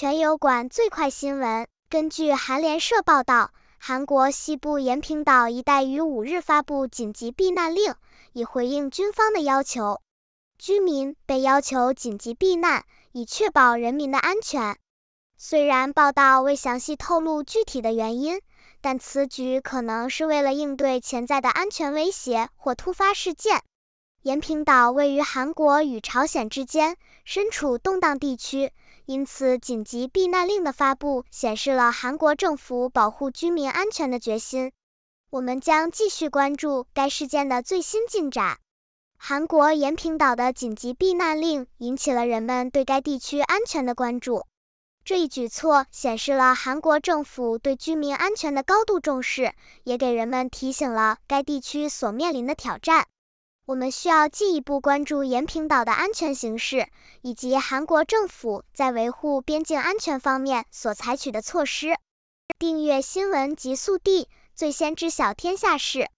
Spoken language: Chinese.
全油管最快新闻：根据韩联社报道，韩国西部延坪岛一带于五日发布紧急避难令，以回应军方的要求。居民被要求紧急避难，以确保人民的安全。虽然报道未详细透露具体的原因，但此举可能是为了应对潜在的安全威胁或突发事件。延坪岛位于韩国与朝鲜之间，身处动荡地区，因此紧急避难令的发布显示了韩国政府保护居民安全的决心。我们将继续关注该事件的最新进展。韩国延坪岛的紧急避难令引起了人们对该地区安全的关注。这一举措显示了韩国政府对居民安全的高度重视，也给人们提醒了该地区所面临的挑战。我们需要进一步关注延坪岛的安全形势，以及韩国政府在维护边境安全方面所采取的措施。订阅新闻极速递，最先知晓天下事。